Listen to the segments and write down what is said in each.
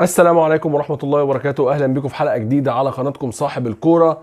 السلام عليكم ورحمة الله وبركاته أهلا بكم في حلقة جديدة على قناتكم صاحب الكورة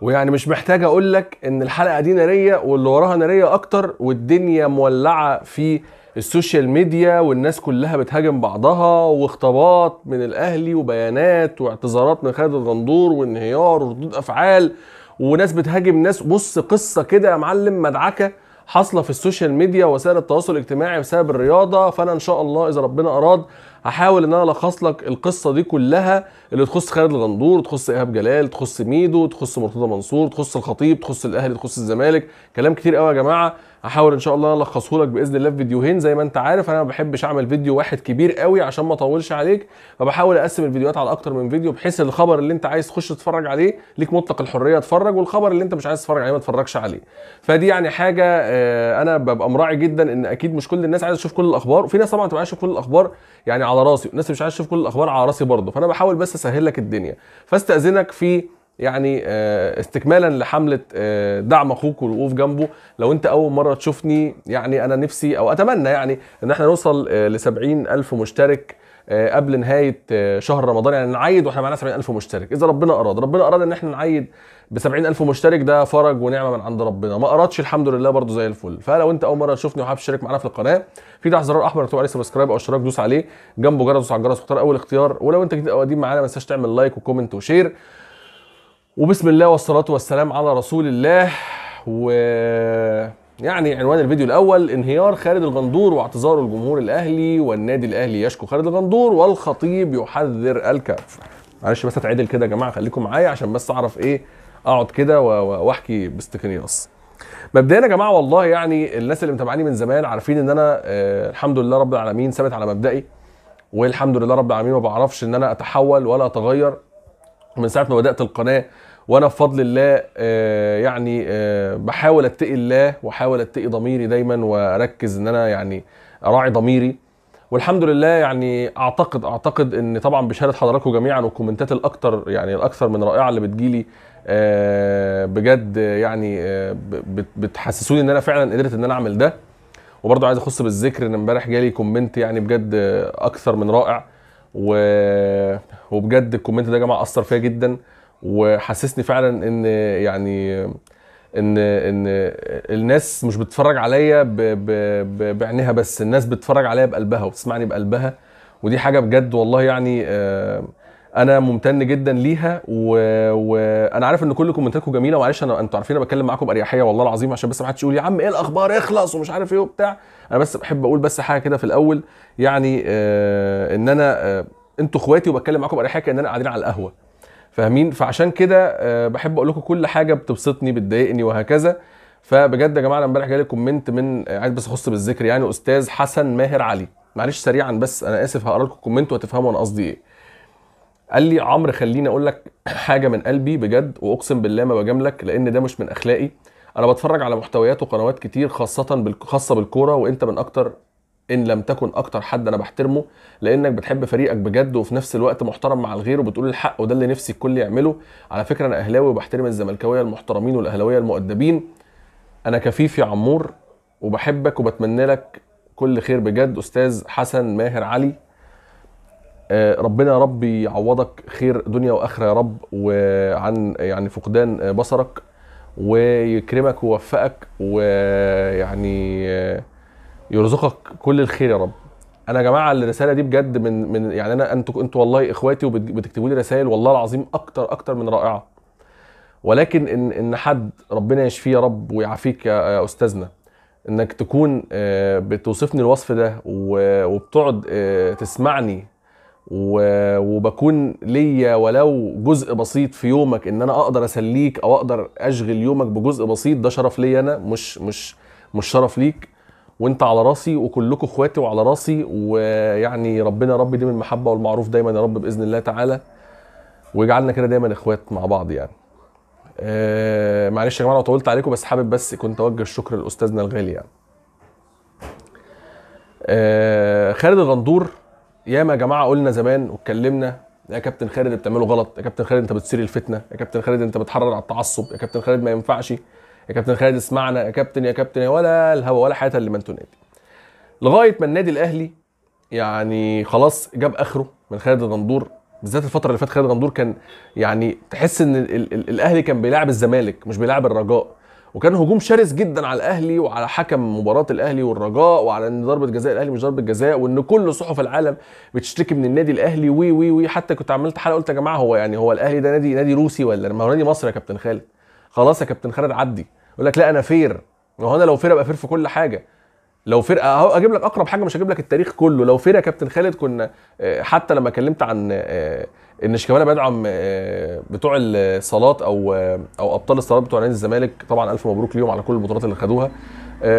ويعني مش محتاج أقول لك إن الحلقة دي نارية واللي وراها نارية أكتر والدنيا مولعة في السوشيال ميديا والناس كلها بتهاجم بعضها واختباط من الأهلي وبيانات واعتذارات من خالد الغندور وانهيار وردود أفعال وناس بتهاجم ناس بص قصة كده يا معلم مدعكة حاصله في السوشيال ميديا وسائل التواصل الاجتماعي بسبب الرياضه فانا ان شاء الله اذا ربنا اراد هحاول ان انا الخص لك القصه دي كلها اللي تخص خالد الغندور تخص ايهاب جلال تخص ميدو تخص مرتضى منصور تخص الخطيب تخص الاهلي تخص الزمالك كلام كتير قوي يا جماعه هحاول ان شاء الله الخصه لك باذن الله في فيديوهين زي ما انت عارف انا ما بحبش اعمل فيديو واحد كبير قوي عشان ما اطولش عليك فبحاول اقسم الفيديوهات على اكتر من فيديو بحيث الخبر اللي انت عايز تخش تتفرج عليه ليك مطلق الحريه تتفرج والخبر اللي انت مش عايز تتفرج عليه ما تتفرجش عليه فدي يعني حاجه آه، انا ببقى مراعي جدا ان اكيد مش كل الناس عايزه تشوف كل الاخبار وفي ناس طبعا تبقى عايزه تشوف كل الاخبار يعني على راسي وناس مش عايزه تشوف كل الاخبار على راسي برضه فانا بحاول بس اسهل لك الدنيا فاستاذنك في يعني آه، استكمالا لحمله آه، دعم اخوك والوقوف جنبه لو انت اول مره تشوفني يعني انا نفسي او اتمنى يعني ان احنا نوصل آه، ل الف مشترك قبل نهايه شهر رمضان يعني نعيد واحنا معانا 70000 مشترك اذا ربنا اراد ربنا اراد ان احنا نعيد ب 70000 مشترك ده فرج ونعمه من عند ربنا ما ارادش الحمد لله برده زي الفل فلو انت اول مره تشوفني وحابب تشترك معانا في القناه في تحت زرار احمر مكتوب عليه سبسكرايب او اشتراك دوس عليه جنبه جرس دوس على الجرس واختار اول اختيار ولو انت جديد او قديم معانا ما تنساش تعمل لايك وكومنت وشير وبسم الله والصلاة والسلام على رسول الله و يعني عنوان الفيديو الاول انهيار خالد الغندور واعتذاره الجمهور الاهلي والنادي الاهلي يشكو خالد الغندور والخطيب يحذر الكاف معلش بس اتعدل كده يا جماعه خليكم معايا عشان بس اعرف ايه اقعد كده واحكي باستقنياص مبدئيا يا جماعه والله يعني الناس اللي متابعاني من زمان عارفين ان انا آه الحمد لله رب العالمين ثابت على مبدئي والحمد لله رب العالمين ما بعرفش ان انا اتحول ولا اتغير من ساعه ما بدات القناه وانا بفضل الله آه، يعني آه، بحاول اتقي الله واحاول اتقي ضميري دايما واركز ان انا يعني اراعي ضميري والحمد لله يعني اعتقد اعتقد ان طبعا بشهاده حضراتكم جميعا والكومنتات الاكثر يعني الاكثر من رائعه اللي بتجيلي آه، بجد يعني بتحسسوني ان انا فعلا قدرت ان انا اعمل ده وبرضه عايز اخص بالذكر ان امبارح جالي كومنت يعني بجد اكثر من رائع و... وبجد الكومنت ده يا جماعه اثر فيا جدا وحسسني فعلا ان يعني ان ان الناس مش بتتفرج عليا بعينها بس الناس بتتفرج عليا بقلبها وبتسمعني بقلبها ودي حاجه بجد والله يعني آه، انا ممتن جدا ليها وانا عارف ان كل كومنتاتكم جميله معلش انا انتوا عارفين انا بتكلم معاكم باريحيه والله العظيم عشان بس ما حدش يقول يا عم ايه الاخبار اخلص ومش عارف ايه وبتاع انا بس بحب اقول بس حاجه كده في الاول يعني آه، ان انا آه، انتوا اخواتي وبتكلم معاكم باريحيه كاننا قاعدين على القهوه فاهمين فعشان كده آه، بحب اقول لكم كل حاجه بتبسطني بتضايقني وهكذا فبجد يا جماعه انا امبارح جالي كومنت من آه، عايز بس اخص بالذكر يعني استاذ حسن ماهر علي معلش سريعا بس انا اسف هقرا لكم الكومنت وهتفهموا انا قصدي ايه قال لي عمرو خليني اقول لك حاجه من قلبي بجد واقسم بالله ما بجاملك لان ده مش من اخلاقي انا بتفرج على محتويات وقنوات كتير خاصه خاصه بالكوره وانت من اكتر ان لم تكن اكتر حد انا بحترمه لانك بتحب فريقك بجد وفي نفس الوقت محترم مع الغير وبتقول الحق وده اللي نفسي الكل يعمله على فكره انا اهلاوي وبحترم الزملكاويه المحترمين والاهلاويه المؤدبين انا كفيف يا عمور وبحبك وبتمنى لك كل خير بجد استاذ حسن ماهر علي آه، ربنا يا رب يعوضك خير دنيا واخره يا رب وعن يعني فقدان بصرك ويكرمك ويوفقك ويعني آه، يرزقك كل الخير يا رب انا يا جماعه الرساله دي بجد من من يعني انا انتوا انتوا والله اخواتي وبتكتبوا لي رسائل والله العظيم اكتر اكتر من رائعه ولكن ان ان حد ربنا يشفيه يا رب ويعافيك يا استاذنا انك تكون آه، بتوصفني الوصف ده وبتقعد آه، تسمعني وبكون ليا ولو جزء بسيط في يومك ان انا اقدر اسليك او اقدر اشغل يومك بجزء بسيط ده شرف ليا انا مش مش مش شرف ليك وانت على راسي وكلكم اخواتي وعلى راسي ويعني ربنا ربي دي من المحبه والمعروف دايما يا رب باذن الله تعالى ويجعلنا كده دايما اخوات مع بعض يعني آه معلش يا جماعه لو طولت عليكم بس حابب بس كنت اوجه الشكر لاستاذنا الغالي يعني آه خالد الغندور ياما يا جماعه قلنا زمان واتكلمنا يا كابتن خالد بتعمله غلط يا كابتن خالد انت بتثير الفتنه يا كابتن خالد انت بتحرر على التعصب يا كابتن خالد ما ينفعش يا كابتن خالد اسمعنا يا كابتن يا كابتن ولا الهوا ولا حياه لمن تنادي لغايه ما النادي الاهلي يعني خلاص جاب اخره من خالد الغندور بالذات الفتره اللي فاتت خالد غندور كان يعني تحس ان الـ الـ الـ الاهلي كان بيلعب الزمالك مش بيلعب الرجاء وكان هجوم شرس جدا على الاهلي وعلى حكم مباراه الاهلي والرجاء وعلى ان ضربه جزاء الاهلي مش ضربه جزاء وان كل صحف العالم بتشتكي من النادي الاهلي وي وي وي حتى كنت عملت حلقه قلت يا جماعه هو يعني هو الاهلي ده نادي نادي روسي ولا ما هو نادي مصر يا كابتن خالد خلاص يا كابتن خالد عدي يقول لك لا انا فير هو انا لو فير ابقى فير في كل حاجه لو فرقه اهو اجيب لك اقرب حاجه مش هجيب لك التاريخ كله لو فرقه كابتن خالد كنا آه، حتى لما كلمت عن آه، ان شيكابالا بيدعم آه، بتوع الصالات او او ابطال الصالات بتوع نادي الزمالك طبعا الف مبروك ليهم على كل البطولات اللي خدوها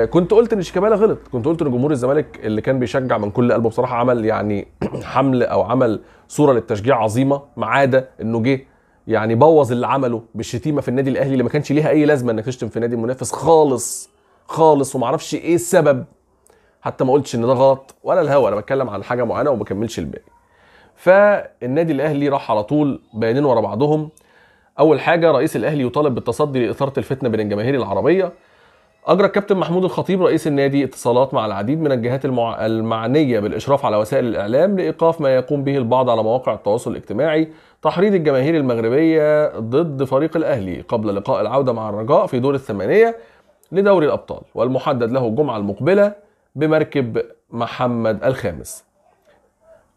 كنت قلت ان شيكابالا غلط كنت قلت ان جمهور الزمالك اللي كان بيشجع من كل قلبه بصراحه عمل يعني حمل او عمل صوره للتشجيع عظيمه ما عدا انه جه يعني بوظ اللي عمله بالشتيمه في النادي الاهلي اللي ما كانش ليها اي لازمه انك تشتم في نادي منافس خالص خالص وما اعرفش ايه السبب حتى ما قلتش ان ده غلط ولا الهوى انا بتكلم عن حاجه معينه وما كملش الباقي فالنادي الاهلي راح على طول بيانين ورا بعضهم اول حاجه رئيس الاهلي يطالب بالتصدي لاثاره الفتنه بين الجماهير العربيه أجرى الكابتن محمود الخطيب رئيس النادي اتصالات مع العديد من الجهات المع... المعنية بالإشراف على وسائل الإعلام لإيقاف ما يقوم به البعض على مواقع التواصل الاجتماعي تحريض الجماهير المغربية ضد فريق الأهلي قبل لقاء العودة مع الرجاء في دور الثمانية لدوري الأبطال والمحدد له الجمعة المقبلة بمركب محمد الخامس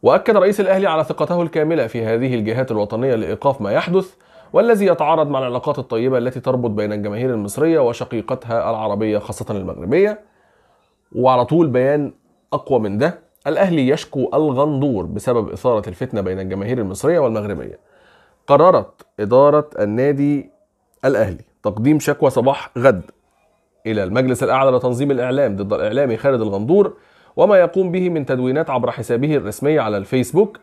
وأكد رئيس الأهلي على ثقته الكاملة في هذه الجهات الوطنية لإيقاف ما يحدث والذي يتعارض مع العلاقات الطيبة التي تربط بين الجماهير المصرية وشقيقتها العربية خاصة المغربية وعلى طول بيان أقوى من ده الأهلي يشكو الغندور بسبب إثارة الفتنة بين الجماهير المصرية والمغربية قررت إدارة النادي الأهلي تقديم شكوى صباح غد إلى المجلس الأعلى لتنظيم الإعلام ضد الإعلامي خالد الغندور وما يقوم به من تدوينات عبر حسابه الرسمي على الفيسبوك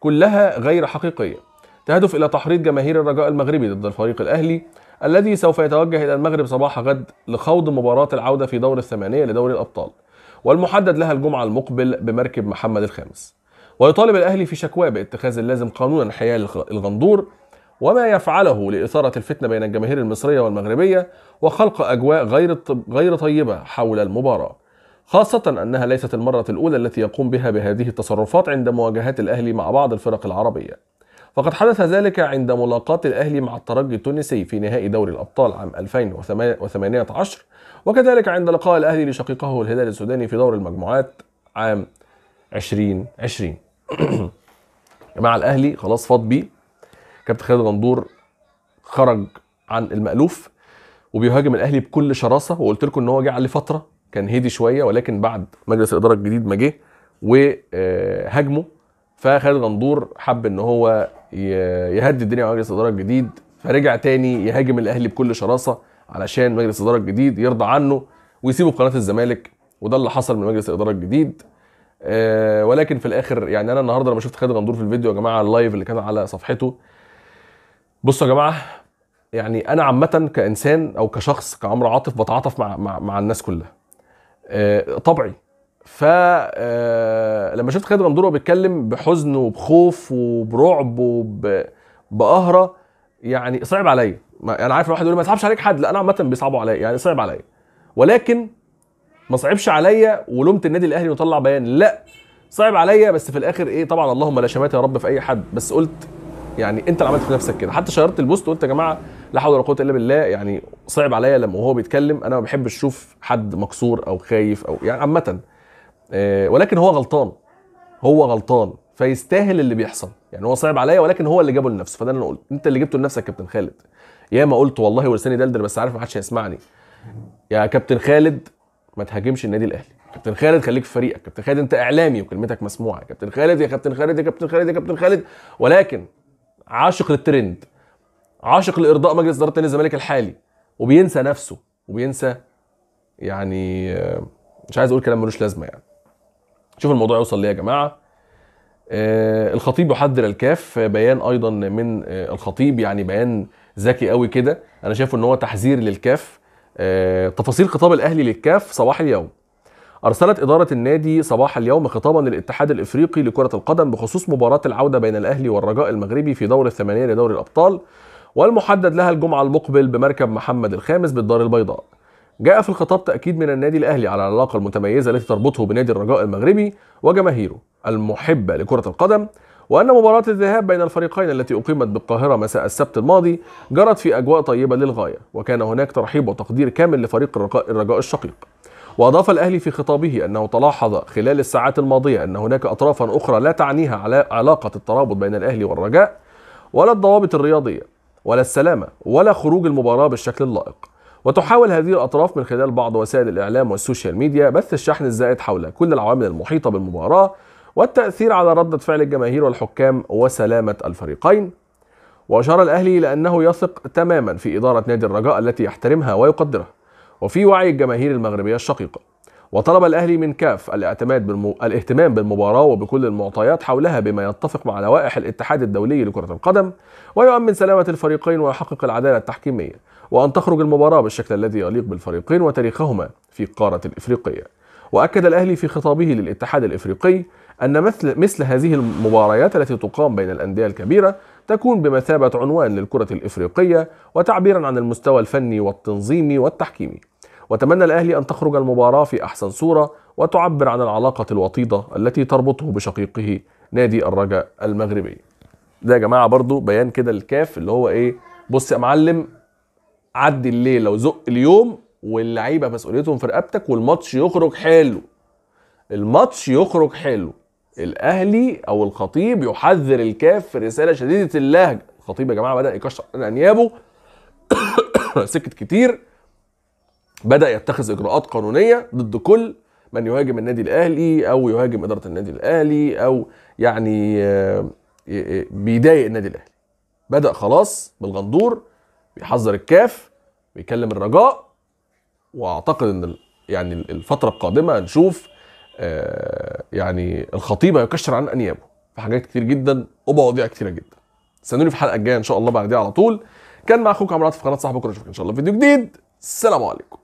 كلها غير حقيقيه تهدف إلى تحريض جماهير الرجاء المغربي ضد الفريق الأهلي الذي سوف يتوجه إلى المغرب صباح غد لخوض مباراة العودة في دور الثمانية لدوري الأبطال والمحدد لها الجمعة المقبل بمركب محمد الخامس ويطالب الأهلي في شكواه باتخاذ اللازم قانونا حيال الغندور وما يفعله لإثارة الفتنة بين الجماهير المصرية والمغربية وخلق أجواء غير غير طيبة حول المباراة خاصة أنها ليست المرة الأولى التي يقوم بها بهذه التصرفات عند مواجهات الأهلي مع بعض الفرق العربية فقد حدث ذلك عند ملاقاة الأهلي مع الترجي التونسي في نهائي دوري الأبطال عام 2018 وكذلك عند لقاء الأهلي لشقيقه الهلال السوداني في دور المجموعات عام 2020 مع الأهلي خلاص فاض بيه كابتن خالد غندور خرج عن المألوف وبيهاجم الأهلي بكل شراسة وقلت لكم إن هو جه فترة كان هدي شوية ولكن بعد مجلس الإدارة الجديد ما جه وهاجمه فخالد غندور حب ان هو يهدي الدنيا مع مجلس الاداره الجديد فرجع تاني يهاجم الاهلي بكل شراسه علشان مجلس الاداره الجديد يرضى عنه ويسيبه في قناه الزمالك وده اللي حصل من مجلس الاداره الجديد أه ولكن في الاخر يعني انا النهارده لما شفت خالد غندور في الفيديو يا جماعه اللايف اللي كان على صفحته بصوا يا جماعه يعني انا عامه كانسان او كشخص كعمرو عاطف بتعاطف مع مع, مع الناس كلها أه طبعي فلما آه، شفت خالد غندور بيتكلم بحزن وبخوف وبرعب وبقهره يعني صعب عليا انا يعني عارف الواحد يقول ما صعبش عليك حد لا انا عامه بيصعبوا عليا يعني صعب عليا ولكن ما صعبش عليا ولومت النادي الاهلي وطلع بيان لا صعب عليا بس في الاخر ايه طبعا اللهم لا شمات يا رب في اي حد بس قلت يعني انت اللي عملت في نفسك كده حتى شيرت البوست قلت يا جماعه لا حول ولا قوه الا بالله يعني صعب عليا لما وهو بيتكلم انا ما بحبش اشوف حد مكسور او خايف او يعني عامه آه، ولكن هو غلطان هو غلطان فيستاهل اللي بيحصل يعني هو صعب عليا ولكن هو اللي جابه لنفسه فده انا قلت انت اللي جبته لنفسك يا كابتن خالد يا ما قلت والله ولساني دلدل بس عارف ما حدش هيسمعني يا كابتن خالد ما تهاجمش النادي الاهلي كابتن خالد خليك في فريقك كابتن خالد انت اعلامي وكلمتك مسموعه كابتن خالد يا كابتن خالد يا كابتن خالد يا كابتن خالد ولكن عاشق للترند عاشق لارضاء مجلس اداره نادي الزمالك الحالي وبينسى نفسه وبينسى يعني آه، مش عايز اقول كلام ملوش لازمه يعني شوف الموضوع يوصل ليه يا جماعه آه، الخطيب يحذر الكاف بيان ايضا من آه، الخطيب يعني بيان ذكي قوي كده انا شايفه ان هو تحذير للكاف آه، تفاصيل خطاب الاهلي للكاف صباح اليوم أرسلت إدارة النادي صباح اليوم خطابا للاتحاد الإفريقي لكرة القدم بخصوص مباراة العودة بين الأهلي والرجاء المغربي في دور الثمانية لدوري الأبطال والمحدد لها الجمعة المقبل بمركب محمد الخامس بالدار البيضاء جاء في الخطاب تأكيد من النادي الأهلي على العلاقة المتميزة التي تربطه بنادي الرجاء المغربي وجماهيره المحبة لكرة القدم وأن مباراة الذهاب بين الفريقين التي أقيمت بالقاهرة مساء السبت الماضي جرت في أجواء طيبة للغاية وكان هناك ترحيب وتقدير كامل لفريق الرجاء الشقيق وأضاف الأهلي في خطابه أنه تلاحظ خلال الساعات الماضية أن هناك أطرافا أخرى لا تعنيها على علاقة الترابط بين الأهلي والرجاء ولا الضوابط الرياضية ولا السلامة ولا خروج المباراة بالشكل اللائق وتحاول هذه الأطراف من خلال بعض وسائل الإعلام والسوشيال ميديا بث الشحن الزائد حول كل العوامل المحيطة بالمباراة والتأثير على ردة فعل الجماهير والحكام وسلامة الفريقين وأشار الأهلي إلى أنه يثق تماما في إدارة نادي الرجاء التي يحترمها ويقدرها وفي وعي الجماهير المغربية الشقيقة وطلب الأهلي من كاف الاعتماد بالم... الاهتمام بالمباراة وبكل المعطيات حولها بما يتفق مع لوائح الاتحاد الدولي لكرة القدم ويؤمن سلامة الفريقين ويحقق العدالة التحكيمية وأن تخرج المباراة بالشكل الذي يليق بالفريقين وتاريخهما في القارة الإفريقية وأكد الأهلي في خطابه للاتحاد الإفريقي أن مثل, مثل هذه المباريات التي تقام بين الأندية الكبيرة تكون بمثابة عنوان للكرة الإفريقية وتعبيرا عن المستوى الفني والتنظيمي والتحكيمي وتمنى الأهلي أن تخرج المباراة في أحسن صورة وتعبر عن العلاقة الوطيدة التي تربطه بشقيقه نادي الرجاء المغربي ده يا جماعة برضو بيان كده الكاف اللي هو إيه بص يا معلم عدي الليله وزق اليوم واللعيبه مسؤوليتهم في رقبتك والماتش يخرج حلو الماتش يخرج حلو الاهلي او الخطيب يحذر الكاف في رساله شديده اللهجه الخطيب يا جماعه بدا يكشر انيابه سكت كتير بدا يتخذ اجراءات قانونيه ضد كل من يهاجم النادي الاهلي او يهاجم اداره النادي الاهلي او يعني آه، بيضايق النادي الاهلي بدا خلاص بالغندور بيحذر الكاف بيكلم الرجاء واعتقد ان يعني الفتره القادمه هنشوف آه، يعني الخطيب هيكشر عن انيابه في حاجات كتير جدا ومواضيع كتيره جدا استنوني في الحلقه الجايه ان شاء الله بعد على طول كان مع اخوكم عمرو في قناه صاحب بكره اشوفك ان شاء الله في فيديو جديد السلام عليكم